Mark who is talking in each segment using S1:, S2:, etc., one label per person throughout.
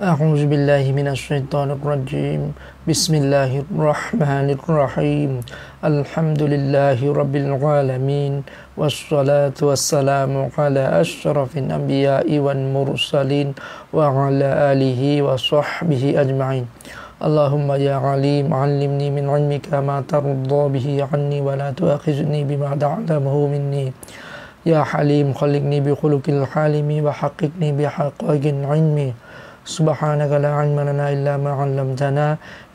S1: أعوذ بالله من الشيطان الرجيم بسم الله الرحمن الرحيم الحمد لله رب العالمين والصلاة والسلام على أشرف الأنبياء والمرسلين وعلى آله وصحبه أجمعين اللهم يا عليم علمني من علمك ما ترضى به عني ولا تؤاخذني بما تعلمه مني يا حليم خلقني بخلق الحالم وحققني بحقائق علمي سبحانك لا علم لنا إلا ما علمتنا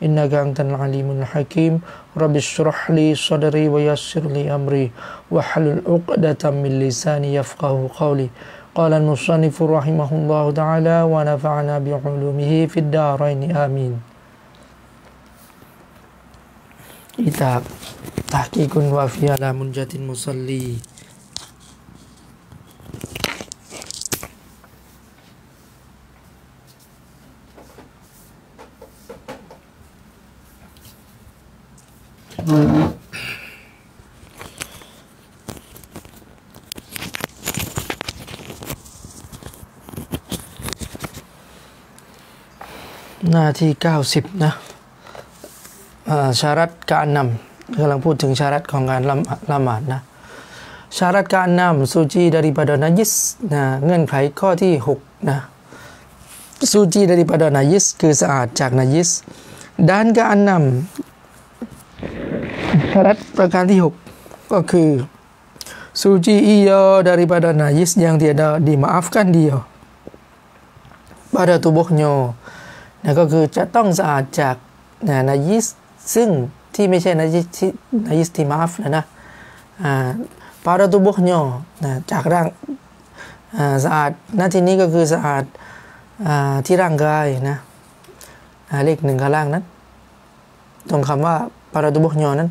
S1: إنك أنت العليم الحكيم رب اشرح لي صدري ويسر لي أمري واحلل عقدة من لساني يفقه قولي قال المصنف رحمه الله تعالى ونفعنا بعلومه في الدارين آمين كتاب تحقيق وفي على منجة المصلي หน้าที่ 90 นะชารัดการนำกำลังพูดถึงชารัดของการละละหมาดนะ ชารัดการนำสูจีดาริปาดอนายิสนะเงื่อนไขข้อที่ 6 นะสูจีดาริปาดอนายิสคือสะอาดจากนายิสด้านการนำ syarat p e r k a ที่6ก็คือจ u อ i ia d า r i p ดานายิส s yang ่ i ด d ดีมาอัฟกันเดียวบาดาตุบกโยนะก็คือจะต้องสะอาดจากนะนายิสซึ่งที่ไม่ใช่นายิสที่นายิสที่มาอัฟนะนะบาดาตุบุกโยนะจากร่างสะอาดณที่นี้ก็คือสะอาดที่ร่างกายนะเลขหนึ่งกับล่างนั้นตรงคำว่าปาราตุบุกโยนั้น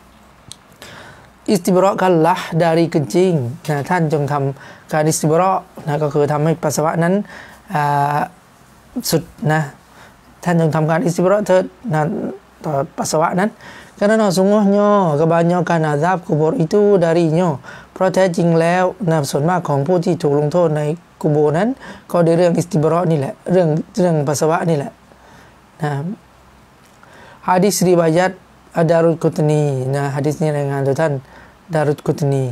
S1: อิสติบรอกันละดารีกินจริงนะท่านจงทำการอิสติบรอนะก็คือทำให้ปัสสาวะนั้นสุดนะท่านจงทำการอิสติบรอเถิดนะต่อปัสสาวะนั้นก a น e n ส sungguhnya kebanyakan azab kubur itu d a r i n เพราะแท้จริงแล้วนะส่วนมากของผู้ที่ถูกลงโทษในกุโบนั้นก็ในเรื่องอิสติบรอนี่แหละเรื่องเรื่องปัสสาวะนี่แหละนะฮะดิษรีบายัดอาดารุลกุตนีนะฮะดิษนี้รายงานโดยท่าน Darut Kutni.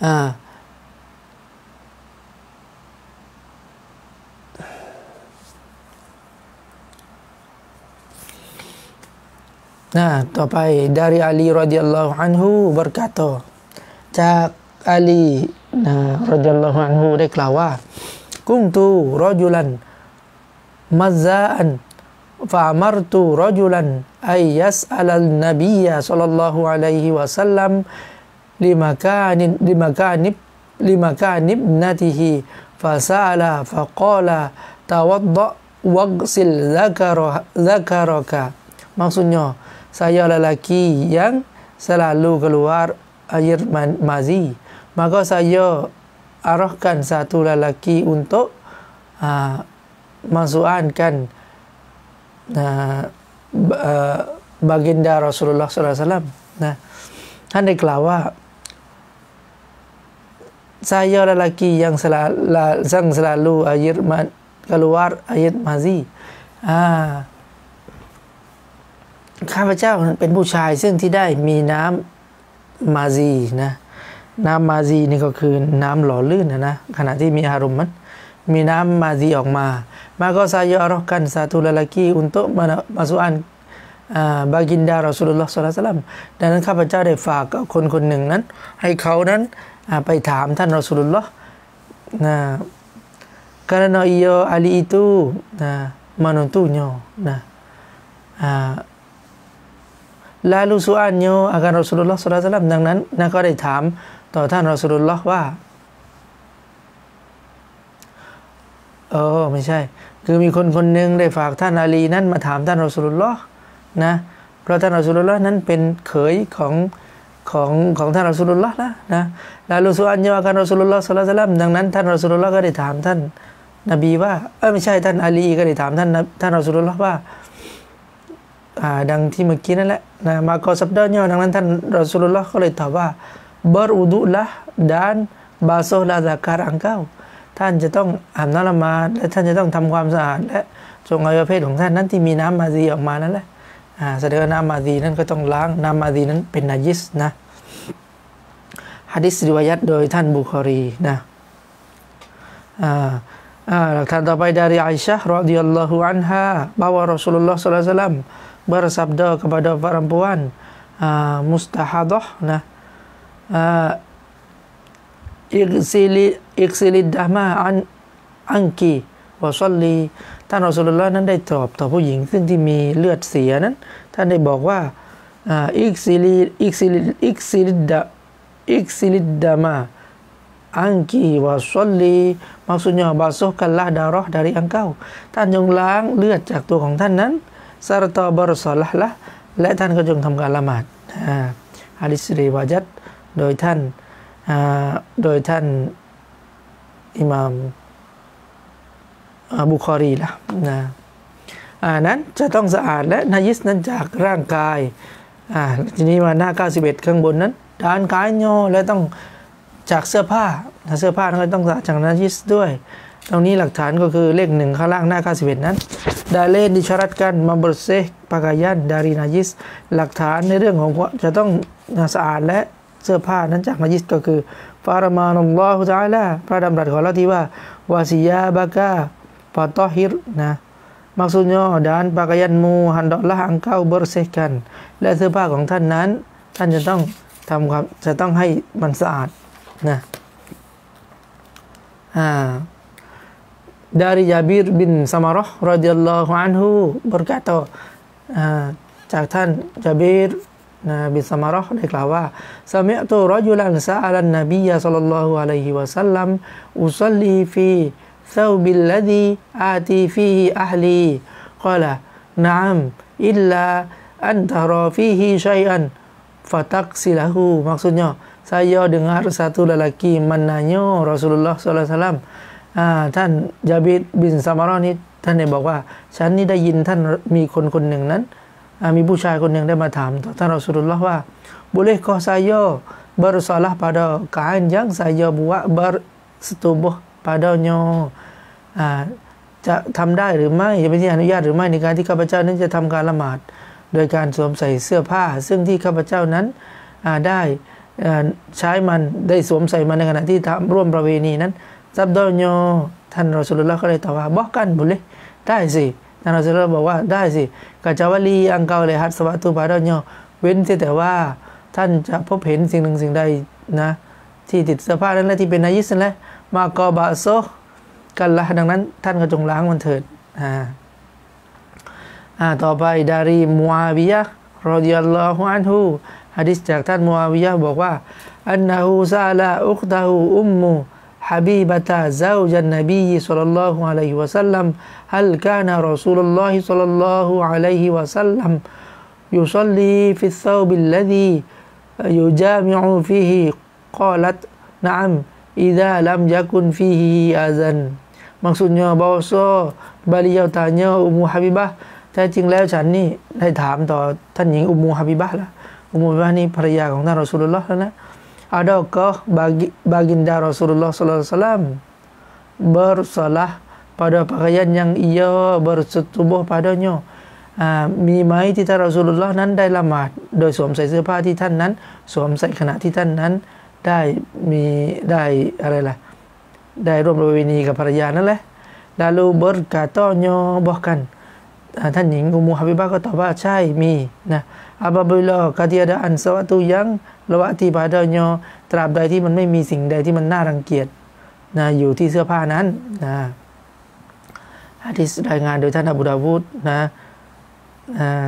S1: Ha. Nah, topai dari Ali radhiyallahu anhu berkata, cak Ali nah, radhiyallahu anhu dia kung tu rojulan mazaan فأمرتُ رجلاً أن يسأل النبي صلى الله عليه وسلم لمكان لمكان لمكان ابنته فسأل فقال توضأ واغسل ذكر ذكرك maksudnya saya lelaki yang selalu keluar air mazi maka saya arahkan satu lelaki untuk uh, ah, masukkan นะบากินดารอสุลลอฮ์สุลตัลลัมนะท่านได้กล่าวว่าซายอลลากียังสละลาซังสละลูอายิรมานกลัวอายิรมาซีอ่า ข้าพเจ้าเป็นผู้ชาย ซึ่งที่ได้มีน้ำมาซีนะน้ำมาซีนี่ก็คือน้ำหล่อลื่นนะนะขณะที่มีอารมณ์มัน มีน้ำมาซีออกมา maka saya arahkan satu lelaki untuk masukkan uh, baginda Rasulullah SAW ดังนั้นข้าพเจ้าได้ฝากคนคนหนึ่งนั้น ให้เขานั้นไปถามท่านรอสุลลอฮ์นะ karena ia Ali itu นะ menuntuknya นะ lalu soalnya akan Rasulullah SAW ดังนั้นนะก็ได้ถามต่อท่านรอสุลลอฮ์ว่าเออไม่ใช่คือมีคนคนหนึ่งได้ฝากท่านอาลีนั้นมาถามท่านอัสลุลลอ์นะเพราะท่านอัสลุลลอ์นั้นเป็นเขยของของของท่านอัสลุลลอฮ์นะนะลาลูสุอันยาการอัสลุลลอ์สุลตัลลัมดังนั้นท่านอัสลุลลอ์ก็ได้ถาม ท่านนบีว่าเออไม่ใช่ท่านอาลีก็ได้ถามท่านท่านอัสลุลลอ์ว่าอ่าดังที่เมื่อกี้นั่นแหละนะมากอสับดอนยอดังนั้น ท่านอัสลุลลอ์ก็เลยตอบว่าบรูดุละดานบาโซลาซาการอังเก้าท่านจะต้องอาบน้ำละมาและท่านจะต้องทำความสะอาดและจงอายุเพศของท่านนั้นที่มีน้ำมาดีออกมานั่นแหละอ่แสดงว่าน้ำมาดีนั้นก็ต้องล้างน้ำมาดีนั้นเป็นนายิสนะฮะดิษริวายัตโดยท่านบุคอรีนะอ่าหลักฐานต่อไป dari Aisyah radhiyallahu anha bahwa ล a s u l u l l a h SAW bersabda kepada p e r รั p u a n อ่า u s t a h a d a h nah uh, อิกซิลิอิกซิลิดามาอันอังกีวอซอลลีท่านอัสลลอฮ์นั้นได้ตอบต่อผู้หญิงซึ่งที่มีเลือดเสียนั้นท่านได้บอกว่าอิกซิลิอิกซิลิอิกซิลิดาอิกซิลิดามาอังกีวอซอลลี maksudnya basuhkanlah darah dari engkau ท่านจงล้างเลือดจากตัวของท่านนั้นซาตอบรสอลละและท่านก็จงทำการละหมาดฮะฮะดิสรีวาจัดโดยท่านโดยท่านอิหม่ามบุคอรีละนะนั้นจะต้องสะอาดและนายิสนั้นจากร่างกายทีนี้มาหน้า 91 ข้างบนนั้นด้านกายโยและต้องจากเสื้อผ้าเสื้อผ้าก็ต้องสะอาดจากนายิสด้วย ตรงนี้หลักฐานก็คือเลขหนึ่งข้างล่างหน้า 91 นั้นดาเลนดิชรัตกันมาบรเซปากายันดารีนายิสหลักฐานในเรื่องของจะต้องสะอาดและเสื้อผ้านั้นจากนยิสก็คือฟารมานุลลอฮฺจาละพระดำรัสของเราที่ว่าวาซิยาบากาฟาตอฮิรนะมักซุนยอดานปากยันมูฮันดอละ k ังเ e ้า k a u b e เซกันและเสื้อผ้าของท่านนั้น ท่านจะต้องทำความจะต้องให้มันสะอาดนะ d า r i Jabir ิ i n Samarah radhiyallahu anhu ก e r k a t a จากท่านจาบิรนะบิสมาร์ได้กล่าวว่าสมัอตุรยุลันซาลันนบียาสัลลัลลอฮุอะลัยฮิวะสัลลัมอุซัลลีฟีเซาบิลลดีอาตีฟีฮิอัลลีกล่าวนะอัมอิลลาอันทารอฟีฮิชัยอันฟาตักซิลาหู maksudnya saya dengar satu lelaki menanya Rasulullah SAW ท่านจาบิดบินซามารานี่ท่านได้บอกว่าฉันนี่ได้ยินท่านมีคนคนหนึ่งนั้นมีผู้ชายคนหนึ่งได้มาถาม ท่านรอสุลลอฮ์ว่าบุเลกอ a ายโยบารุสลาห์ pada k a า n y a ส g ยโยบว u บาร e r s e t u b u h p a d a โยจะทำได้หรือไม่จะเป็นที่อนุญาตหรือไม่ในการที่ข้าพเจ้านั้นจะทำการละหมาดโดยการสวมใส่เสื้อผ้า ซึ่งที่ข้าพเจ้านั้นได้ใช้มันได้สวมใส่มันในขณะที่ทำร่วมประเวณีนั้นซับดอนโยท่านรอสุลลอฮ์ก็เลยตอบว่าบอกกันบุเลยได้สิท่านอัสลามบอกว่า ได้สิกาจาวลีอังเกาเลยฮัตสวัตุปาดอนยอเว้นแต่ว่าท่านจะพบเห็นสิ่งหนึ่งสิ่งใดนะที่ติดเสื้อผ้านั้นและที่เป็น นายิสนนแหละ มากอบาโซกันละดังนั้น ท่านก็จงล้างมันเถิดอ่าอ่าต่อไปดารีมัววิยะรอดิยัลลอฮุอันฮูฮะดิษจากท่านมัววิยะบอกว่า อันนาฮูซาลาอุคตาฮูอุมมู حبيبة زوج النبي صلى الله عليه وسلم هل كان رسول الله صلى الله عليه وسلم يصلي في الثوب الذي يجامع فيه قالت نعم إذا لم يكن فيه أذن حبيبة حبيبة maksudnya bahwa beliau tanya Ummu Habibah แท้จริงแล้วฉันนี่ได้ถามต่อท่านหญิงอุมูฮับิบะละอุมูฮับิบะนี่ภรรยาของท่านรอสุลลอฮ์แล้วนะ adakah bagi baginda Rasulullah sallallahu alaihi wasallam bersalah pada pakaian yang ia bersetubuh padanya uh, ha, mi mai tita Rasulullah nan dai lama doi suam sai sepa ti tan nan suam sai khana ti tan nan dai mi dai arai lah dai rom ini kepada paraya nan lah lalu berkatanya bahkan ท่านหญิงอุมูฮาบิบะก็ตอบว่าใช่มี นะอาบาบุลอกาเดียดอันสวัตุยังละวะติบาดอยอตราบใดที่มันไม่มีสิ่งใดที่มันน่ารังเกียจนะอยู่ที่เสื้อผ้านั้น นะฮะทิษรายงานโดยท่านอบูดาวูดนะ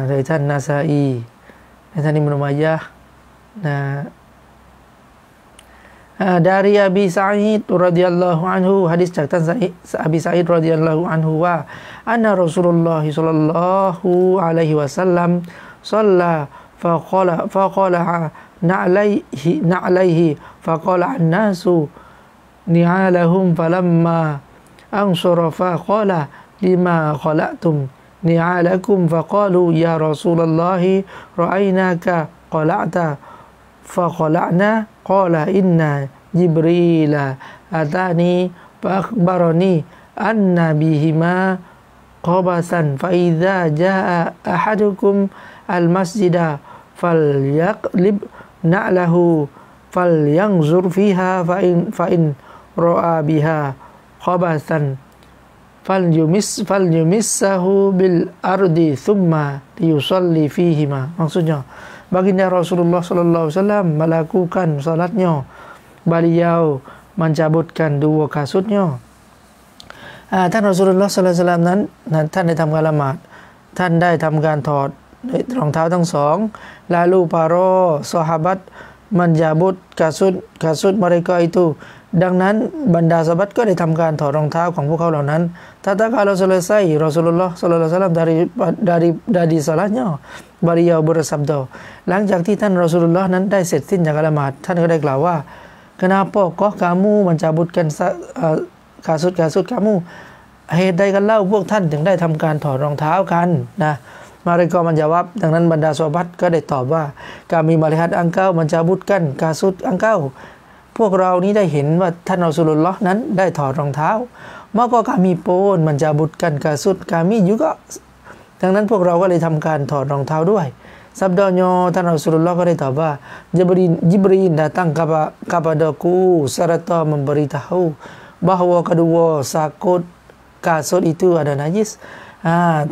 S1: โดยท่านนาซาอีท่านอิมรุมายะนะ dari Abi Sa'id radhiyallahu anhu hadis จากท่าน Abi Sa'id radhiyallahu anhu ว่าอันนรสุลลอฮิสัลลัลลอฮุอะลัยฮิวะสัลลัมซัลลาฟะกอลฟะกอลฮะนะลัยฮินะลัยฮิฟะกอลอันนาสุนิฮาละฮุมฟะลัมมาอังซุรฟะกอลลิมาขละตุมนิฮาละกุมฟะกอลูยารอสุลลอฮิรอไอนากะกอละตาฟะกอละนา قال إن جبريل أتاني فأخبرني أن بهما قبسا فإذا جاء أحدكم المسجد فليقلب نعله فلينظر فيها فإن, فإن رأى بها قبسا فليمس فليمسه بالأرض ثم ليصلي فيهما maksudnya Baginda Rasulullah sallallahu alaihi wasallam melakukan salatnya. Beliau mencabutkan dua kasutnya. ท่านรอสุลลอฮ์สัลลัมนั้นท่านได้ทำการละหมาดท่านได้ทำการถอดรองเท้าทั้งสองลาลูปารอซอฮาบัตมันยาบุตกาสุดกาสุดมาริกาอิตูดังนั้นบรรดาสบัดก็ได้ทำการถอดรองเท้าของพวกเขาเหล่านั้นถ้าตา a าร u s e l ล s a i Rasulullah ล a l l ล l l a h u a ดาริ i w a ิดาริ m d า r i dari dari s a l a t n y หลังจากที่ท่านรอสลุลลอฮ์นั้นได้เสร็จสิ้นจากละหมาดท่านก็ได้กล่าวว่าคณะ a p a kau k a บบร e n c a b u t k a n kasut kasut k มู u เหตุใดกันเล่าพวกท่านถึงได้ทำการถอดรองเท้ากันนะ มาริกอมันจาวับดังนั้นบรรดาสวัสดก็ได้ตอบว่า การมีมาร e l i อังเก้า a u m จาบุตรกันขาสุดอังเก้าพวกเรานี้ได้เห็นว่าท่านอัสุลลอฮ์นั้นได้ถอดรองเท้ามาก็กามีโปนมันจะบุตรกันกะสุดกามียุก็ดังนั้นพวกเราก็เลยทำการถอดรองเท้าด้วยสับดอนยอท่านอัสุลลอฮ์ก็ได้ตอบว่ายิบรีนยิบรีน datang k e p a ก a k u serta ร e m b e r บา a h า b า h w ว k ด d u a sakut k a s u อ itu ada n a j i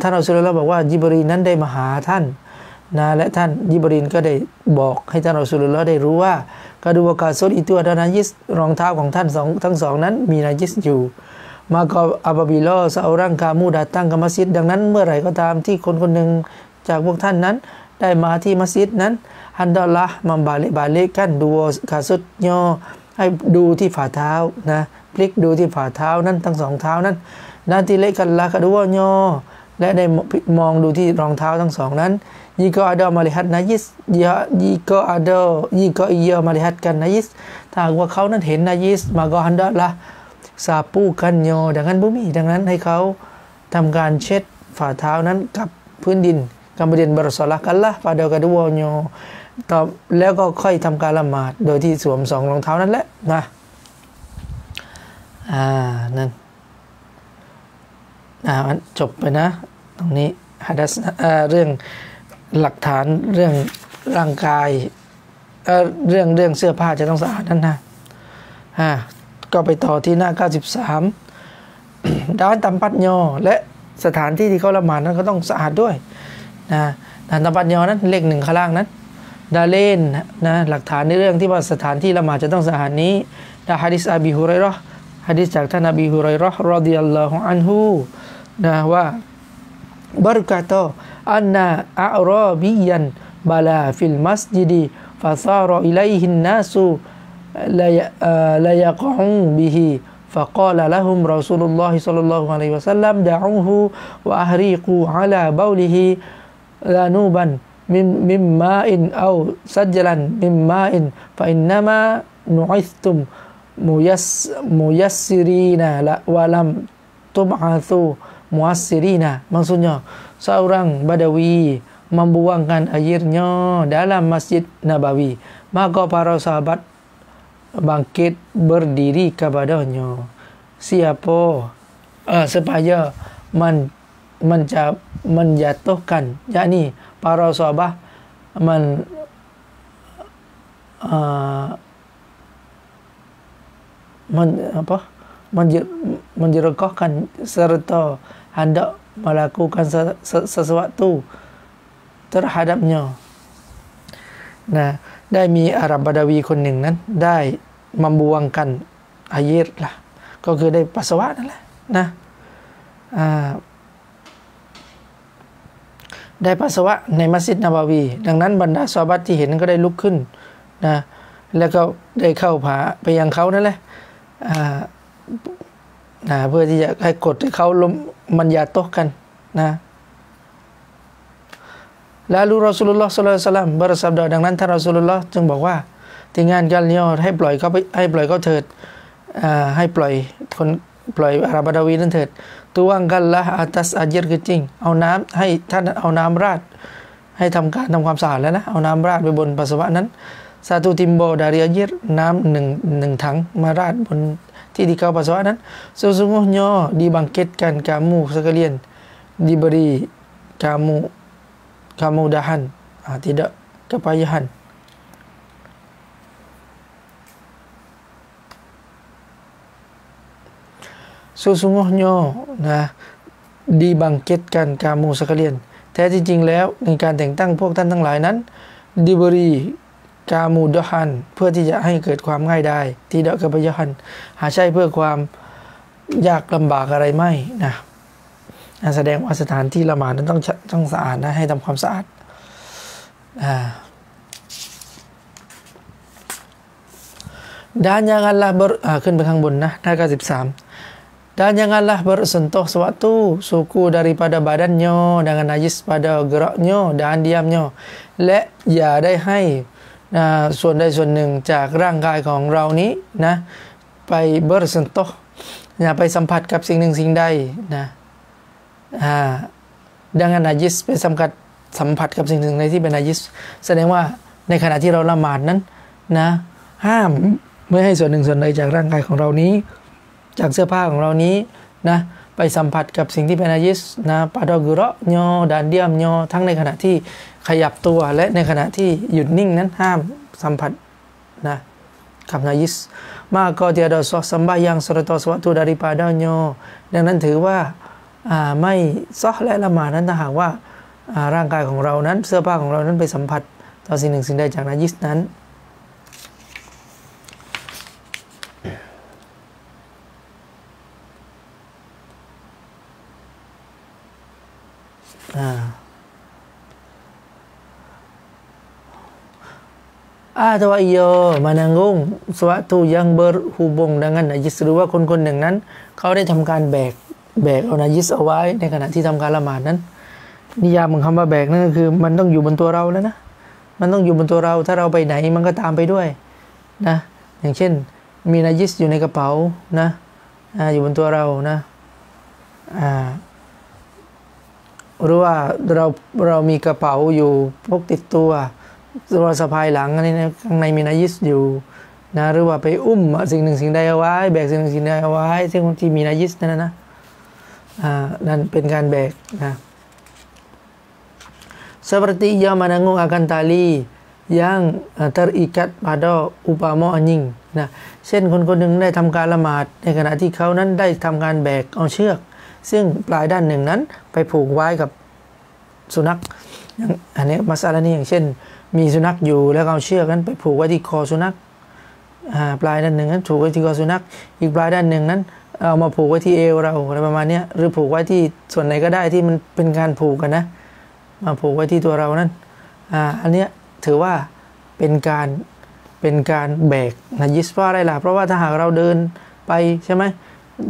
S1: ท่านอัสุลลอฮ์บอกว่ายิบรีนนั้นได้มาหาท่านนะและท่านยิบรีนก็ได้บอกให้ท่านอัสุลลอฮ์ได้รู้ว่ากระดูกกา s ดอีตัวดานายิสรองเท้าของท่านสองทั้งสองนั้น มีนายิสอยู่ม m a k อับบิลอสเอาร่างกามูดาตั้งกับมัสยิดังนั้นเมื่อไหร่ก็ตามที่คนคนหนึ่งจากพวกท่านนั้น ได้มาที่มัสยิดนั้นฮันดอลละมัมบาเลบาเลกันดูกาสุดยอให้ดูที่ฝ่าเท้านะ พลิกดูที่ฝ่าเท้านั้นทั้งสองเท้านั้นนาทีเลกันละกรดูว่ายอและได้มองดูที่รองเท้าทั้งสองนั้น jika ada melihat najis ya jika ada jika ia melihatkan najis ถ้าว่าเขานั้นเห็น najis maka hendaklah sapukannya dengan bumi ดังนั้นให้เขาทำการเช็ดฝ่าเท้านั้นกับพื้นดิน kemudian bersolah kalah pada keduanya ตอบแล้วก็ค่อยทำการละหมาดโดยที่สวมสองรองเท้านั้นแหละนะอ่านั่นอ่าจบไปนะ ตรงนี้หะดัสเรื่องหลักฐานเรื่องร่างกายเเรื่องเรื่องเสื้อผ้าจะต้องสะอาดนั่นนะฮะก็ไปต่อที่หน้า93ด้านตำปัดยอและสถานที่ที่เขาละหมาดนั้นก็ต้องสะอาดด้วยนะ ด้านตำปัดยอนั้นเลขหนึ่งข้างล่างนั้น ดาเลนนะหลักฐานในเรื่องที่ว่าสถานที่ละหมาดจะต้องสะอาดนี้ดาฮะดิษอาบีฮุไรรอฮะดิษจากท่านอบีฮุไรรอรอดิยัลลอฮุอันฮูนะว่าบารุกาโต أن أعرابيا بلى في المسجد فصار إليه الناس آه، ليقعون به فقال لهم رسول الله صلى الله عليه وسلم دعوه وأهريقوا على بوله ذنوبا من, من ماء أو سجلا من ماء فإنما نعثتم ميس ميسرين ولم تبعثوا muasirina maksudnya seorang badawi membuangkan airnya dalam masjid Nabawi. Maka para sahabat bangkit berdiri kepadanya. Siapa uh, supaya men, menca, menjatuhkan, Jadi para sahabat men, uh, men apa menjer, menjerokohkan serta hendak melakukan sesuatu terhadapnya นะได้มีอารับบดาวีคนหนึ่งนั้น ได้มัาบวงกันอาเยตละ่ะก็คือได้ปัสสาวะนั่นแหละนะได้ปัสสาวะในมัสยิดนาบาวี ดังนั้นบรรดาสวบัตที่เห็นก็ได้ลุกขึ้นนะแล้วก็ได้เข้าผาไปยังเขานั่นแหละนะ เพื่อที่จะให้กดให้เขาล้มมันยาโตกกัน นะ แล้วล a รอสุลลล u l l a h s a ส b e มบรสับดอดังนั้นท่านรอสุลลลอฮ h จึงบอกว่า ที่งานกันยอดให้ปล่อยเขาไปให้ปล่อยเขาเถิดให้ปล่อยคน ปล่อยอาราบดาวีนั่นเถิด ตัวังกันละอาตัสอาเยร์คือจริง เอาน้ำให้ท่านเอาน้ำราดให้ทำการทำความสะอาดแล้วนะ เอาน้ำราดไปบนปัสสาวะนั้นซาตูติมโบดาริอาเยร์น้ำหนึ่งหนึ่งถังมาราดบน mati di kawah persawanan sesungguhnya dibangkitkan kamu sekalian diberi kamu kamu dahan ha, tidak kepayahan sesungguhnya nah ha, dibangkitkan kamu sekalian Tetapi diberi กามูดฮันเพื่อที่จะให้เกิดความง่ายได้ที่เดอกกระพยฮันหาใช่เพื่อความยากลำบากอะไรไม่นะแสดงว่าสถานที่ละหมาดนั้นต้องต้องสะอาดนะให้ทำความสะอาดอ่าด้านยังอัลลอฮ์ขึ้นไปข้างบนนะหน้าก็สิบสามด้านยังอัลลอฮ์บรสุนโตสวัตุสุกูดาริปะดาบาดนโยดังนายิสปะดาเกรอโยดานเดิยามโยและอย่าได้ใหนะส่วนใดส่วนหนึ่งจากร่างกายของเรานี้นะ ไปเบอร์สันโตนะไปสัมผัสกับสิ่งหนึ่งสิ่งใดนะดังนั้นอายิสไปสัมผัสสัมผัสกับสิ่งหนึ่งในที่เป็นอายิสแสดงว่าในขณะที่เราละหมาดนั้นนะ ห้ามไม่ให้ส่วนหนึ่งส่วนใดจากร่างกายของเรานี้ จากเสื้อผ้าของเรานี้นะ ไปสัมผัสกับสิ่งที่เป็นอายิสนะปาดอกุระยอดานเดียมยอทั้งในขณะที่ขยับตัวและในขณะที่หยุดนิ่งนั้นห้ามสัมผัสนะกับนายิสมากก็จะดอสสัมบายังสรตสวัตุดาริปาดาโยดังนั้นถือว่าไม่ซอและละหมานั้นถ้าหากว่าร่างกายของเรานั้นเสื้อผ้าของเรานั้นไปสัมผัส ต่อสิ่งหนึ่งสิ่งใดจากนายิสนั้นอาตวายโยมานังุ u n g sesuatu y a ร g b e r h u ง u ั g น e n g a n n หรือว่าคนคนหนึ่งนั้น เขาได้ทำการแบกแบกเอานายิสเอาไว้ ในขณะที่ทำการละหมาดนั้น นิยามของคำว่าแบกนั่นก็คือมันต้องอยู่บนตัวเราแล้วนะมันต้องอยู่บนตัวเราถ้าเราไปไหนมันก็ตามไปด้วยนะอย่างเช่นมีนายิสอยู่ในกระเป๋านะอยู่บนตัวเรานะหรือว่าเราเรามีกระเป๋าอยู่พกติดตัวสุรสภายหลังอันนี้ข้างในมีนายิสอยู่นะหรือว่าไปอุ้มสิ่งหนึ่งสิ่งใดเอาไว้ แบกสิ่งหนึ่งสิ่งใดเอาไว้ซึ่งที่มีนายิสนั่นนะอ่านั่นเป็นการแบกนะส e p e r ย i i ม m e n ง n g กา n ตาลี n tali yang terikat pada อุปามอญิงนะเช่นคนคนหนึ่งได้ทำการละหมาด ในขณะที่เขานั้นได้ทำการแบกเอาเชือก ซึ่งปลายด้านหนึ่งนั้นไปผูกไว้กับสุนัขอันนี้มาซาลานี่อย่างเช่นมีสุนัขอยู่แล้วเอาเชือกนั้นไปผูกไว้ที่คอสุนัขปลายด้านหนึ่งนั้นผูกไว้ที่คอสุนัข อีกปลายด้านหนึ่งนั้น เอามาผูกไว้ที่เอวเราอะไรประมาณนี้หรือผูกไว้ที่ส่วนไหนก็ได้ที่มัน เป็นการผูกกันนะ มาผูกไว้ที่ตัวเรานั้น อันนี้ถือว่าเป็นการเป็นการแบกนะยิสว่าได้ล่ะเพราะว่าถ้าหากเราเดินไปใช่ไหม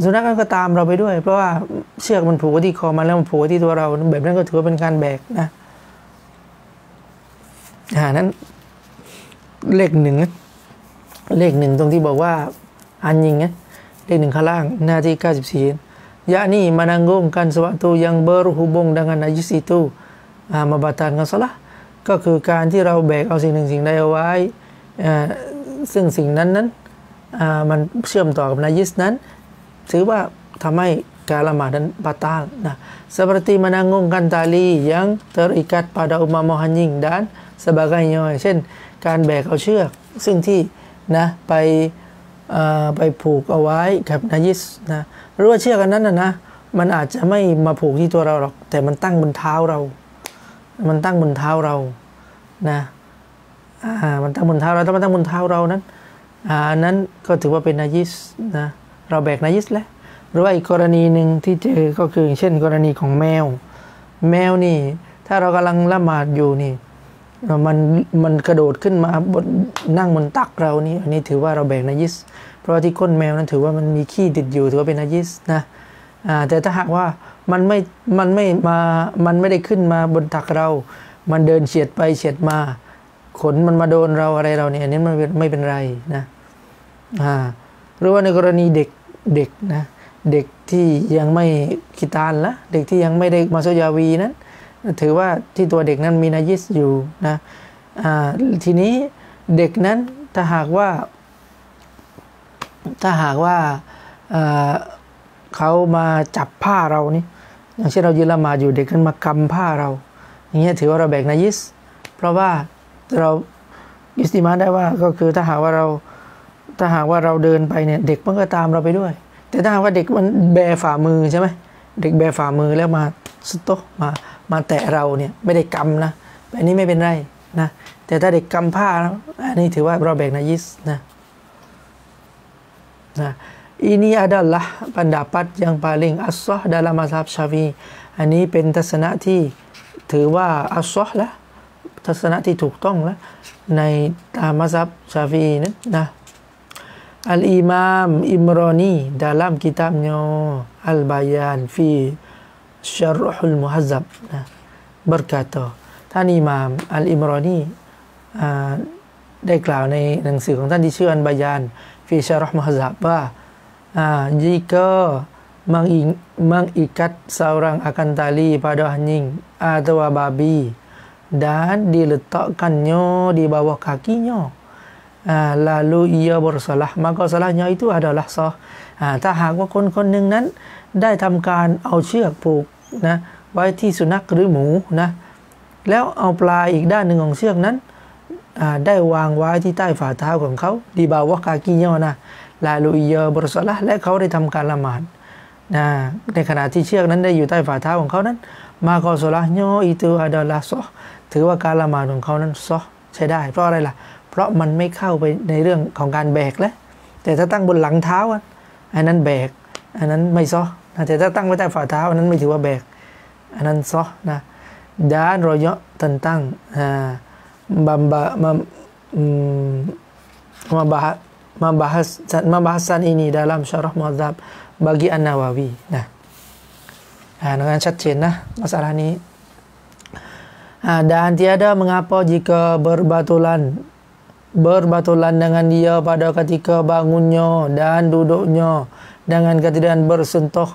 S1: สุนัขก็ตามเราไปด้วย เพราะว่าเชือกมันผูกไว้ที่คอมันแล้วมันผูกไว้ที่ตัวเราแบบนั้นก็ถือว่าเป็นการแบกนะอ่านั้นเลขหนึ่งเลขหนึ่งตรงที่บอกว่าอันยิงนะเลขหนึ่งข้างล่างหน้าที่เก้าสิบี่ยะนี่มานัง g งกันสวัต e s u a t u yang b บงดัง u ั g d น n g a n n a j มาบัต m e m b นสละก็คือการที่เราแบกเอาสิ่งหนึ่งสิ่งใดเอาไว้ซึ่งสิ่งนั้นนั้นมันเชื่อมต่อกับนายิสนั้น ถือว่าทำให้การละหมาดนั้นบาตานะสัปปติมานังงงกัน g k a n tali yang t e r i k a ด pada umat m o h a n j i n สบากายย่อยเช่นการแบกเอาเชือก ซึ่งที่นะไปไปผูกเอาไว้กับนายิสนะรู้ว่าเชือกอันนั้นนะนะมันอาจจะไม่มาผูกที่ตัวเราหรอก แต่มันตั้งบนเท้าเรา มันตั้งบนเท้าเรานะมันตั้งบนเท้าเรา ถ้ามันตั้งบนเท้าเรานั้นอันนั้นก็ถือว่าเป็นนายิสนะเราแบกนายิสแล้วหรือว่าอีกกรณีหนึ่งที่เจอก็คือเช่น กรณีของแมวแมวนี่ ถ้าเรากำลังละหมาดอยู่นี่มัน มันกระโดดขึ้นมาบนนั่งบนตักเรานี่อันนี้ถือว่าเราแบ่งนายิสเพราะที่ก้นแมวนั้นถือว่ามันมีขี้ติดอยู่ถือว่าเป็นนายิสนะแต่ถ้าหากว่า มันไม่ มันไม่มามันไม่ได้ขึ้นมาบนตักเรา มันเดินเฉียดไปเฉียดมา ขนมันมาโดนเราอะไรเราเนี่ยอันนี้มันไม่เป็นไรนะหรือว่าในกรณีเด็ก เด็กนะ เด็กที่ยังไม่กิตานละเด็กที่ยังไม่ได้มาโซยาวีนั้นถือว่าที่ตัวเด็กนั้นมีนายิสอยู่นะทีนี้เด็กนั้นถ้าหากว่า ถ้าหากว่าเขามาจับผ้าเรานี่อย่างเช่นเรายืนละหมาดอยู่เด็กนั้นมากำผ้าเราอย่างเงี้ยถือว่าเราแบกนายิสเพราะว่าเราอิสติมาได้ว่าก็คือถ้าหากว่าเรา ถ้าหากว่าเราเดินไปเนี่ยเด็กมันก็ตามเราไปด้วย แต่ถ้าหากว่าเด็กมันแบฝ่ามือใช่ไหมเด็กแบฝ่ามือแล้วมาสอตมามาแตะเราเนี่ย ไม่ได้กรรมนะอันนี้ไม่เป็นไรนะแต่ถ้าเด็กกรรมผ้า อันนี้ถือว่าเราแบกนายิสนะนะอินีอัดัลละปันดาปัตยังปาลิงอัศซอฮดาลามาซับชาวีอันนี้เป็นทัศนะที่ถือว่าอัศซอฮละทัศนะที่ถูกต้องละในตามาัซับชาฟีนั้นนะอัลอิมาม อิมรอนีดาลามกิตามโยอัลบายานฟี Syarruhul Muhazzab nah, berkata ท่านอิหม่ามอัลอิมรอนีได้กล่าวในหนังสือของท่านที่ชื่ออันบายานฟิชารอห์มฮซับว่าจิกมังิมังอิกัดซาวรังอากันตาลีพาดอหนิงอาตวาบาบีดันดิเลตอกันโยดิบาวะคักิโย lalu ia bersalah maka salahnya itu adalah sah ถ้าหากว่าคนคนหนึ่งนั้นได้ทำการเอาเชือกผูกนะไว้ที่สุนัขหรือหมูนะ แล้วเอาปลายอีกด้านหนึ่งของเชือกนั้นได้วางไว้ที่ใต้ฝ่าเท้าของเขาดีบาวะกากิยอนะลาลุยเยอบรสละและเขาได้ทำการละหมาดนะในขณะที่เชือกนั้นได้อยู่ใต้ฝ่าเท้าของเขานั้นมาคอสละยอิตูอาดอลาซอถือว่าการละหมาดของเขานั้นซอใช้ได้ เพราะอะไรล่ะ เพราะมันไม่เข้าไปในเรื่องของการแบกแล้วแต่ถ้าตั้งบนหลังเท้าอันนั้นแบกอันนั้นไม่ซอนะแต่ถ้าตั้งไว้ใต้ฝ่าเท้าอันนั้นไม่ถือว่าแบกอันนั้นซอนะดานรอยะตันตั้งนะบัมบะมามาบะมาบาฮัสมาบาฮัสันอินีดาลัมชารห์มอซับบากีอันนาวาวีนะนะงานชัดเจนนะมาสารานี้ดานทีอดะมงาปอจิกะบัรบาตุลัน berbatulan dengan dia pada ketika bangunnya dan duduknya dengan ketidakan bersentuh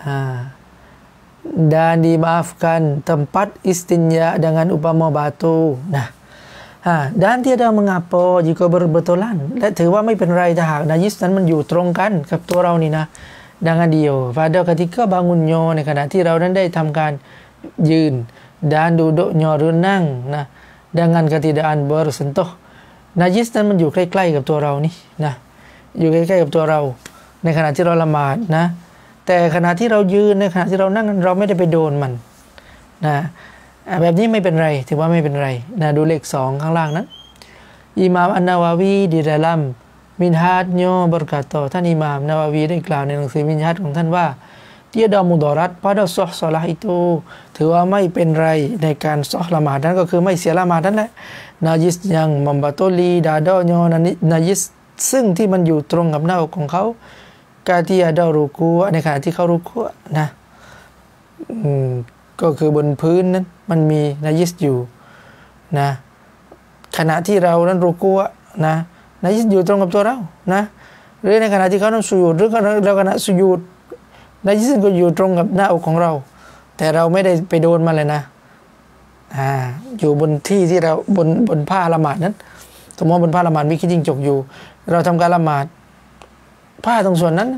S1: Ha. Dan dimaafkan tempat istinja dengan upama batu. Nah. Ha. Dan tiada mengapa jika berbetulan. Tak tahu apa yang rai dah. Najis dan menjutrongkan ke tuarau ni nah. Dengan dia. Pada ketika bangunnya. Nak nanti rau dan dia hitamkan. Jun. Dan duduknya renang. Nah. Dengan ketidakan bersentuh. Najis dan menjutrongkan ke tuarau ni. Nah. Juga ke tuarau. Nak nanti rau lemah. Nah. แต่ขณะที่เรายืนในขณะที่เรานั่งเราไม่ได้ไปโดนมันนะแบบนี้ไม่เป็นไรถือว่าไม่เป็นไรนะดูเลขสองข้างล่างนั้นอิหม่ามอันนาวาวีดิรลัมมินฮัดโยบรกาโตท่านอิหม่ามนาวาวีได้กล่าวในหนังสือมินฮัดของท่านว่าเตียดอมุดอรัตพระดอซอสลาฮิตูถือว่าไม่เป็นไรในการซอละหมาดนั้นก็คือไม่เสียละหมาดนั่นแหละนายิสยังมัมบาโตลีดาดอนยนายิสซึ่งที่มันอยู่ตรงกับหน้าอกของเขากาที่ยาดอรูกัวในขณะที่เขารูกัวนะก็คือบนพื้นนั้นมันมีนายิสอยู่ นะ ขณะที่เรานั้นรูกัวนะนายิสอยู่ตรงกับตัวเรา นะหรือในขณะที่เขานั้นสุยูดหรือเราขณะสุยูดนายิสก็อยู่ตรงกับหน้าอกของเรา แต่เราไม่ได้ไปโดนมาเลยนะออยู่บนที่ที่เราบนบนผ้าละหมาดนั้น สมมติบนผ้าละหมาดมีขี้จิงจกอยู่ เราทำการละหมาดผ้าตรงส่วนนั้น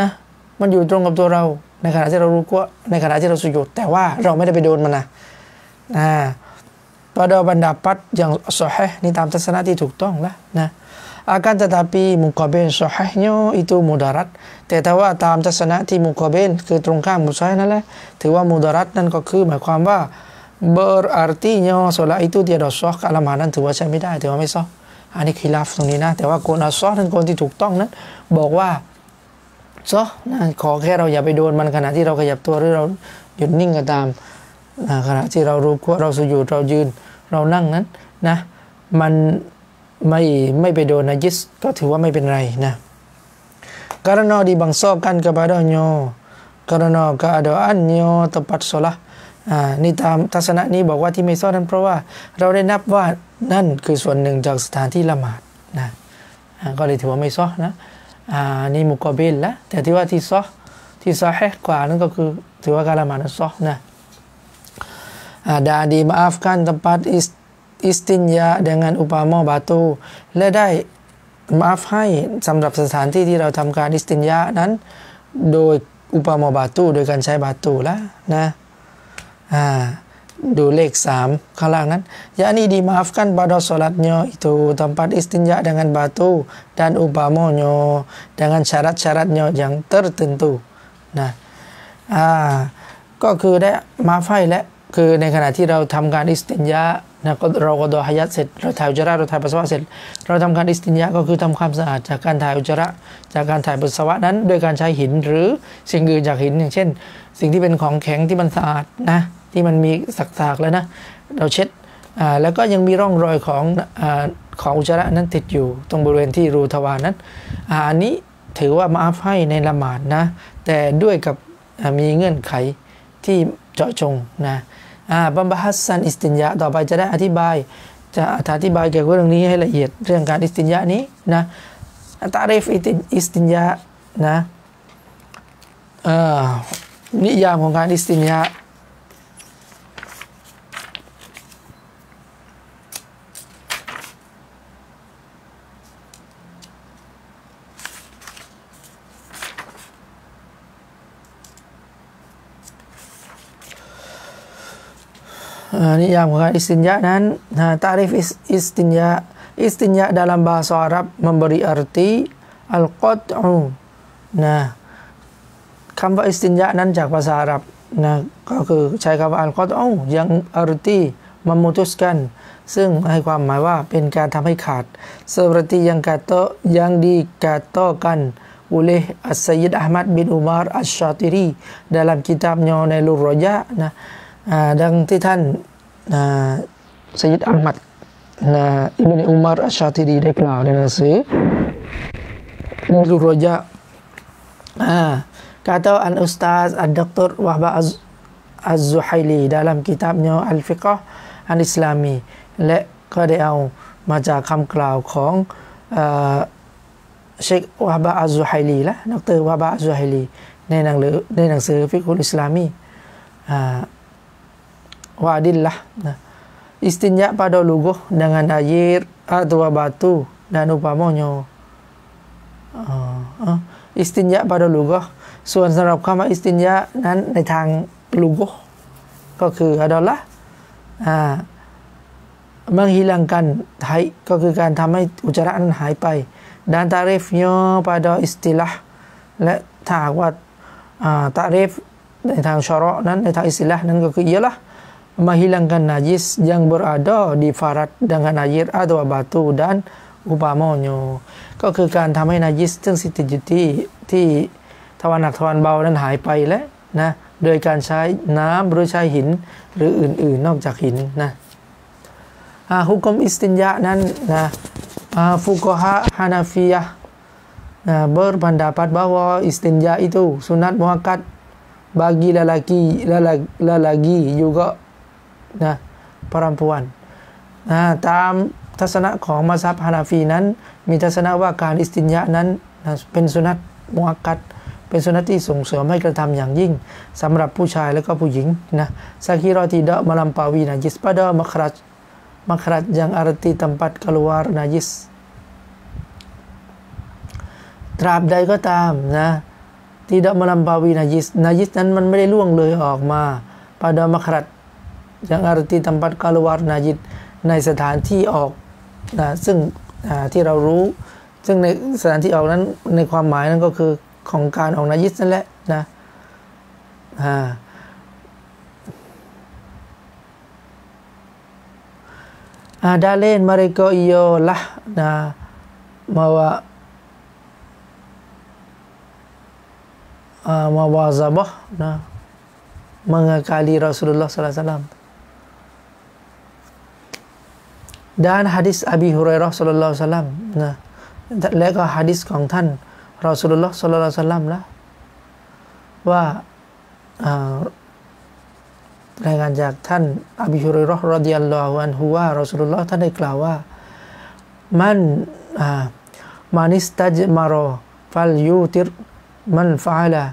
S1: นะมันอยู่ตรงกับตัวเรา ในขณะที่เรารู้ก็ในขณะที่เราสุญุดแต่ว่าเราไม่ได้ไปโดนมันนะอ่าปดบรรดาปัดอย่างสอฮนี่ตามทัศนะที่ถูกต้องแล้วนะาการ tetapi m มุ a เบนสอฮีนี่อ itu มุดารัตแต่ถ้าว่าตามทัศนะที่มุกเบนคือตรงข้ามมุซอยนั่นแหละถือว่ามุดารัตนั่นก็คือ หมายความว่าเบอร์อาร์ตี i n y a solat ตูเดียดอ sah kalau นั้นถือว่าใช้ไม่ได้ถือว่าไม่ซออันนี้คีลาฟตรงนี้นะแต่ว่าคนอัลซอทัานคนที่ถูกต้องนั้นบอกว่าซอนะขอแค่เราอย่าไปโดนมันขณะที่เราขยับตัวหรือเราหยุดนิ่งก็ตามนะขณะที่เรารู้ว่าเราสอญู่เรายืนเรานั่งนั้นนะมันไม่ไม่ไปโดนนะยิสก็ถือว่าไม่เป็นไรนะการนอดีบังซอกันกับบาดอนโยการน r ก n a k e a d นโยต y ั t e p a นี่ตามทัศนะนี้บอกว่าที่ไม่ซ่อนนั้นเพราะว่าเราได้นับว่านั่นคือส่วนหนึ่งจากสถานที่ละหมาดนะก็เลยถือว่าไม่ซ่อนะนี่มุกอบิลละแต่ที่ว่าที่ซ่อที่ซ่อแหกว่านั่นก็คือถือว่าการละหมาดนั้นซ่อนะาดีมาอ a a f k a n t ปัดอิสตินยาดังนั้นอุปาบาตูและได้มาอฟให้สำหรับสถานที่ที่เราทำการอิสตินยานั้น โดยอุปาบาตู โดยการใช้บาตูละนะดูเลขสามข้างล่างนั้นยานี่ dimaafkan pada s h o น a t n y a itu tempat istinja dengan batu dan ubamonyo dengan syarat-syaratnya yang tertentu นะอ่าก็คือได้มาไฟและคือในขณะที่เราทำการอิสติญญานะเราก็ดอฮยัดเสร็จเราถ่ายอุจจาระเราถ่ายปัสสาวะเสร็จเราทำการอิสติญญาก็คือทำความสะอาด จากการถ่ายอุจจาระ จากการถ่ายปัสสาวะนั้น โดยการใช้หินหรือสิ่งอื่นจากหินอย่างเช่น สิ่งที่เป็นของแข็งที่มันสะอาดนะที่มันมีสักๆแล้วนะ เราเช็ดแล้วก็ยังมีร่องรอยของอของอุจจาระนั้นติดอยู่ ตรงบริเวณที่รูทวารนั้นอันนี้ถือว่ามาฟให้ ในละหมาดนะ แต่ด้วยกับมีเงื่อนไขที่เจาะจงนะบัมบาฮัสซันอิสตินยะต่อไปจะได้อธิบายจะอธิบายเกี่ยวกับเรื่องนี้ให้ละเอียดเรื่องการอิสตินยะนี้นะตาเรฟอิสตินยะนะนิยามของการอิสตินยะ uh, ni yang bukan istinja dan uh, tarif is, istinja istinja dalam bahasa Arab memberi arti al-qat'u. Nah, kamba istinja dan cak bahasa Arab. Nah, kau ke cai kamba al-qat'u yang arti memutuskan. Seng ai kwam mai wa pen kan tham hai khat. Seperti yang kata yang dikatakan oleh Sayyid Ahmad bin Umar Ash-Shatiri dalam kitabnya Nailur Raja. Nah, ดังที่ท่านนะสยิดอัลมัดนะอิบนอุมารอัชชาติดีได้กล่าวในหนังสือนุรุรยะกาตาอันอุสตาสอัลดักตรวาบะอัซุไฮลีดัลามกิตับเนอัลฟิกห์อันอิสลามีและก็ได้เอามาจากคำกล่าวของเชคอวาบะอัซุไฮลีละนักเตอร์วาบะอัซุไฮลีในหนังหรือในหนังสือฟิกุลอิสลามีอ่า wadillah. Nah, istinja pada luguh dengan air atau batu dan upamonyo. Uh, ah, ah. istinja pada luguh. Suan sarap kama istinja dan di tang luguh. Kau adalah. Ah, menghilangkan hai kekekan tamai ucaraan hai pai dan tarifnya pada istilah la tarif dari tang syarak dan istilah dan kekek menghilangkan najis yang berada di farat dengan air atau batu dan upamanya. Kau kekan tamai najis yang si terjuti di tawan nak tawan bau dan hai pai le. Nah, dari kan cai nam beru cai hin beru un un nok jak hin. Nah, ha, hukum istinja nan nah. Ha, Fukoha Hanafiyah berpendapat bahawa istinja itu sunat muakat bagi lelaki lelaki juga นะปรมพวนนะตามทัศนะของมัซับฮานาฟีนั้นมีทัศนะว่าการอิสติญญะนั้นนะเป็นสุนัตมุอักกัดเป็นสุนัตที่ส่งเสริมให้กระทำอย่างยิ่งสำหรับผู้ชายและก็ผู้หญิงนะซาคิรอติดะมาลัมปาวีนะยิสปะดะมัครัชมัครัจยังอารติตัมปัดกลัวารนายิสตราบใดก็ตามนะที่ดะมาลัมปาวีนายิสนายิสนั้นมันไม่ได้ล่วงเลยออกมาปาดามะครัตยังอารติตัมปัตกาลวัดนายิตในสถานที่ออกนะซึ่งที่เรารู้ ซึ่งในสถานที่ออกนั้นในความหมายนั้นก็คือของการออกนายิตนั่นแหละนะอาดาเลนมาริโกอิโยละนะมาวะมาวาซาบะนะมังกาลีรอสุลลอฮ์สัลลัลลอฮ์ dan hadis Abi Hurairah sallallahu alaihi wasallam nah และก็ hadis ของท่าน Rasulullah sallallahu alaihi wasallam lah ว่ารายงานจากท่านอบิฮุริรอฮ์รดิยัลลอฮุอันฮุวะรอสูลุลลอฮ์ท่านได้กล่าวว่ามันมานิสตัจมารอฟัลยูติรมันฟะลา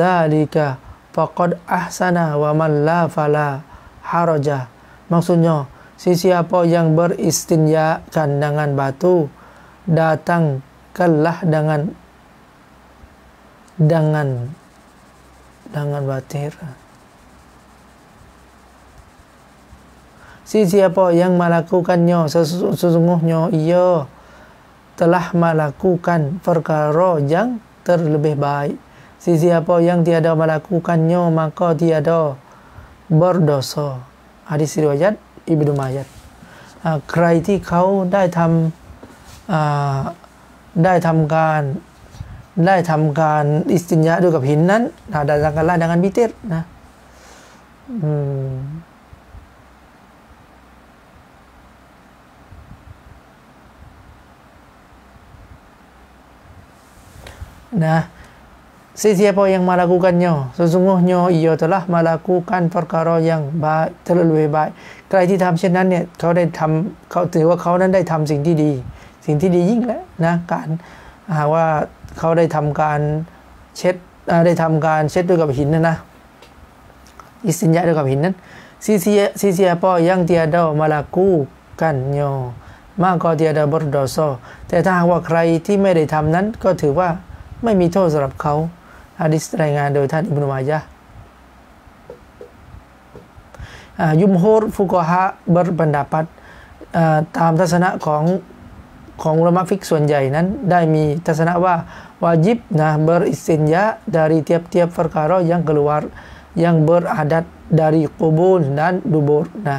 S1: ซาลิกะฟะกอดอัห์ซะนาวะมันลาฟะลาฮารอจา maksudnya sesiapa yang beristinja kandangan batu datang kelah dengan dengan dengan batir sesiapa yang melakukannya sesungguhnya ia telah melakukan perkara yang terlebih baik sesiapa yang tiada melakukannya maka tiada berdosa hadis riwayat อิบนุมายัดใครที่เขาได้ทำได้ทำการ ได้ทำการอิสติญะด้วยกับหินนั้นได้ทำการละดังกันบิเตนะนะ Sesiapa yang melakukannya sesungguhnya ia telah melakukan perkara yang baik terlalu baik ใครที่ทำเช่นนั้นเนี่ยเขาได้ทำเขาถือว่าเขานั้นได้ทำสิ่งที่ดี สิ่งที่ดียิ่งแล้วนะการหากว่าเขาได้ทำการเช็ดได้ทำการเช็ดด้วยกับหินนะนะอิสินยะด้วยกับหินนั้นซีเซียซีเซียปอยังเตียดอมาลากูกันโยมากกาเตียดอบรดอโซแต่ถ้าหากว่าใครที่ไม่ได้ทำนั้น ก็ถือว่าไม่มีโทษสำหรับเขาฮะดิษรายงานโดยท่านอิบนุมายะยุมฮูรฟุกฮะบรบรนดาปัตตามทัศนะของของอุลมะฟิกส่วนใหญ่นั้นได้มีทัศนะว่าวาจิบนะเบอร beristinja d ี r ที i a p t i a p p ร r k a r a yang keluar yang beradat dari kubur น a n d u ู u r นะ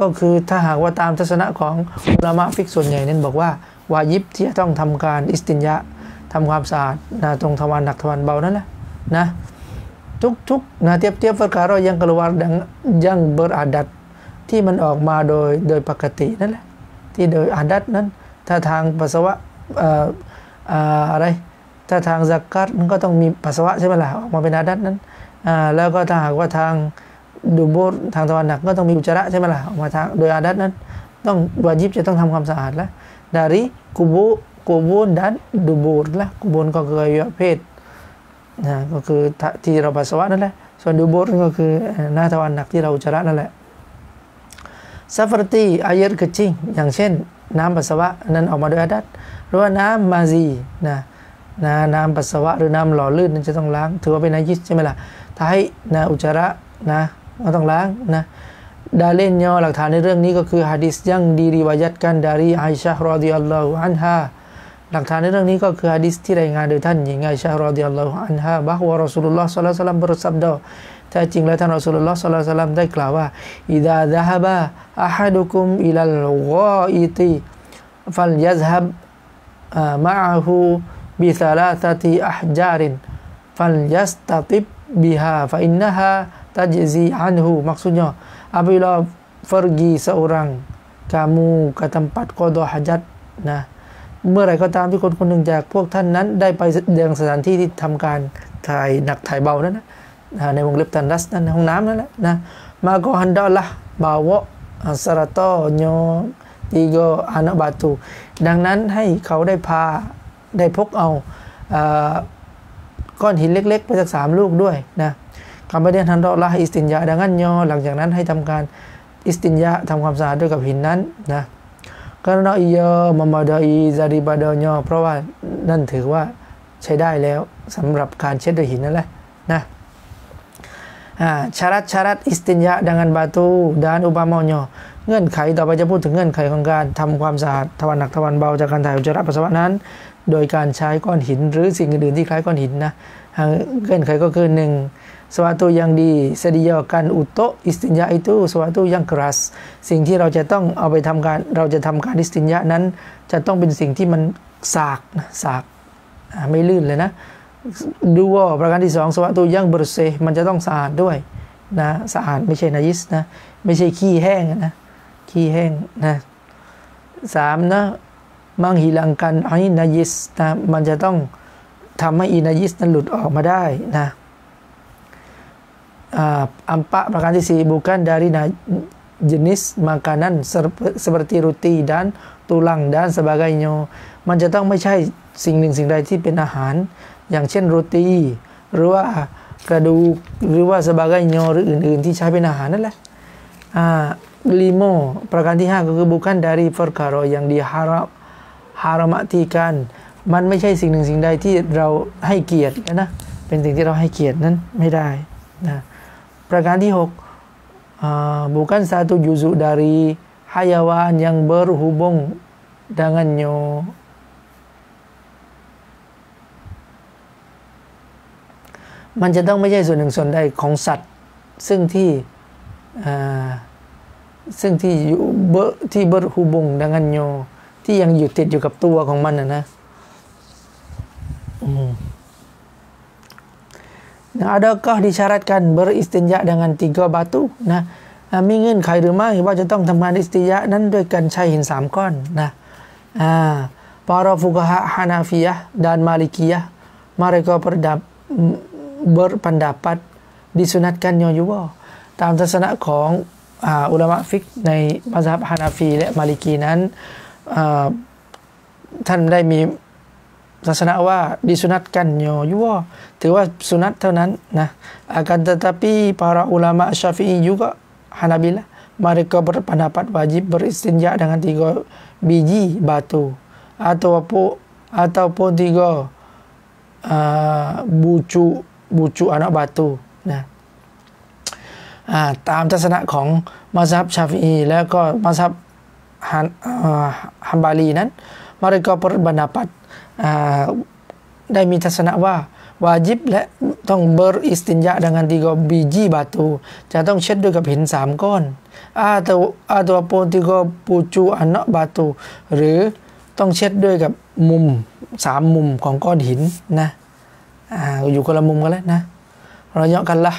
S1: ก็คือถ้าหากว่าตามทัศนะของอุลามะฟิกส่วนใหญ่นั้นบอกว่าวายิบที่จะต้องทำการอิสตินยะทำความสะอาดนะตรงทวารหนักทวารเบานั่นแหละนะทุกๆนะเทียบเทียบปรกการเยังกระวารยังยังเบอร์อาดัดที่มันออกมาโดยโดยปกตินั่นแหละที่โดยอาดัดนั้น ถ้าทางปัสสาวะอะไรถ้าทางสักการมันก็ต้องมีปัสสาวะใช่ไหมล่ะออกมาเป็นอาดัดนั้นแล้วก็ถ้าหากว่าทางดูโบสทางตะวันหนักก็ต้องมีอุจจาระใช่ไหมล่ะออกมาทางโดยอาดัดนั้น ต้องวาจิบจะต้องทำความสะอาดแล้วดาริกุบุกูบูนดันดูบูดละกูบูนก็คืออยวะเพศนะก็คือที่เราปัสสาวะนั่นแหละส่วนดูบูดก็คือหน้าทวารหนักที่เราอุจระนั่นแหละซัฟรตีอายร์กจิงอย่างเช่นน้ำปัสสาวะนั้นออกมาโดยอาดัตหรือว่าน้ำมาซีนะนะน้ำปัสสาวะหรือน้ำหล่อลื่นนั้นจะต้องล้าง ถือว่าเป็นอายิสใช่ไหมล่ะถ้าให้นะอุจาระนะก็ต้องล้างนะดาเล่นย่อหลักฐานในเรื่องนี้ก็คือฮะดิษยังดีรีวายัดกันดารีไอชะรอดิอัลลอฮุอันฮาหลักฐานในเรื่องนี้ก็คือฮะดิษที่รายงานโดยท่านหญิงไอชะรอดิยัลลอฮุอันฮะบะฮ์วะรอสุลลลอฮฺสัลลัลลัมบริสับดอแท้จริงแล้วท่านรอสุลลลอฮฺสัลลัลลัมได้กล่าวว่าอิดาดะฮะบะอะฮัดุคุมอิลัลกออิตีฟัลยัซฮับมะฮูบิซาลาตติอัจจารินฟัลยัสตติบบิฮาฟาอินนะฮะตัจซีอันฮูมักซุญอ apabila pergi seorang kamu ke tempat kodoh hajat nah เมื่อไรก็ตามที่คนคนหนึ่งจากพวกท่านนั้น ได้ไปยังสถานที่ที่ทำการถ่ายหนักถ่ายเบานั้นนะในวงเล็บตันรัสนั้นห้องน้ำนั่นแหละนะมาก็ฮันดอละบาวะสระตโยตีโกอานบาตูดังนั้นให้เขาได้พาได้พกเอาก้อนหินเล็ก ๆ ไปสักสามลูกด้วยนะคำประเด็นทันดอละอิสตินยาดังนั้นยอหลังจากนั้นให้ทำการอิสตินยาทำความสะอาดด้วยกับหินนั้นนะก็นอ n ยอม m ดอีซา i ิบา i p a d a n y เพราะว่านั่นถือว่าใช้ได้แล้วสำหรับการเช็ดด้วยหินนั่นแหละนะชารัตชารัตอิสติญะดังนันบาตูดานอุ u p ม m a n เงื่อนไขต่อไปจะพูดถึงเงื่อนไขของการทำความสะอาดทวันหนักทวันเบาจากการถ่ายอุจจาระปัสสาวะนั้น โดยการใช้ก้อนหิน หรือสิ่งอื่นๆที่คล้ายก้อนหินนะเงื่อนไขก็คือหนึ่ง suatu yang disediakan untuk istinja itu suatu yang keras สิ่งที่เราจะต้องเอาไปทำการเราจะทำการอิสติญญะนั้น จะต้องเป็นสิ่งที่มันสากนะสากไม่ลื่นเลยนะดูว่าประการที่สองสวะตัวยังบริเซมันจะต้องสะอาดด้วยนะสะอาดไม่ใช่นายิสนะ ไม่ใช่ขี้แห้งนะขี้แห้งนะสามนะมังหิลังกันไอ้นายิสนะมันจะต้องทำให้อินายิสนั้นหลุดออกมาได้นะ uh, ampak makan sisi bukan dari jenis makanan seperti roti dan tulang dan sebagainya มันจะต้องไม่ใช่สิ่งหนึ่งสิ่งใดที่เป็นอาหาร อย่างเช่นโรตีหรือว่ากระดูกหรือว่าสบากายอหรืออื่นๆที่ใช้เป็นอาหารนั่นแหละอ่าลิโมประการที่5ก็คือบุคันดารีฟอร์คารอย่างดีฮาระฮารมะทีกันมันไม่ใช่สิ่งหนึ่งสิ่งใดที่เราให้เกียรตินะเป็นสิ่งที่เราให้เกียรตินั้นไม่ได้นะประการที่6 bukan satu juzuk dari hayawan yang berhubung dengannya มันจะต้องไม่ใช่ส่วนหนึ่งส่วนใดของสัตว์ ซึ่งที่ซึ่งที่อยู่เบอร์ที่เบอร์ฮูบงดังันโยที่ยังอยู่ติดอยู่กับตัวของมันนะนะอืม Nah, adakah disyaratkan beristinja dengan tiga batu? Nah, มีเงินใครหรือไม่ว่าจะต้องทำงานอิสติยะนั้นด้วยกันใช้หินสามก้อนนะปาราฟุกฮะฮานาฟียะดานมาลิกียะมาเรกอประดับเบอร์ปันดาปัดดิสุนัตกันยอยู่ว่าตามทัศนะของอุลามะฟิกในมัซฮับฮานาฟีและมาลิกีนั้นท่านได้มีศาสนาว่าดิสุนัตกันโยยัวถือว่าสุนัตเท่านั้นนะอาการแต่ปีปาราอุลามะชาฟีอยู่ก็ฮานาบิลมาริกบรพันธ์ปัดวาจิบบริสตินยะดังนั้นที่ก็บีจีบาตูอาตัวปูอาตัวปูที่ก็บูจูบูจูอันอบาตูนะตามทัศนะของมัซฮับชาฟีแล้วก็มัซฮับฮัมบาลีนั้นมาริกบรพันธ์ได้มีทัศนะว่าวาจิบและต้องเบอร์อิสตินยะดังนั้นดีก็บีจีบาตู จะต้องเช็ดด้วยกับหินสามก้อนอาตัวอาตัวโปติก็ปูจูอันเนาะบาตูหรือต้องเช็ดด้วยกับมุมสามมุมของก้อนหินนะออยู่คนละมุมกันแล้วนะ เราเยาะกันละ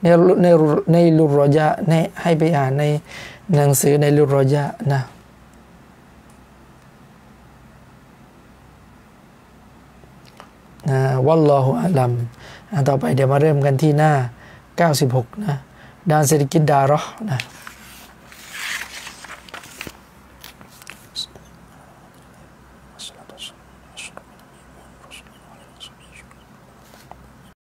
S1: ในในในลุรรยะในให้ไปอ่านในหนังสือในลุรรยะนะนะวัลลอฮุอะลัมต่อไปเดี๋ยวมาเริ่มกันที่หน้า 96 นะด้านเศรษฐกิจดารอนะ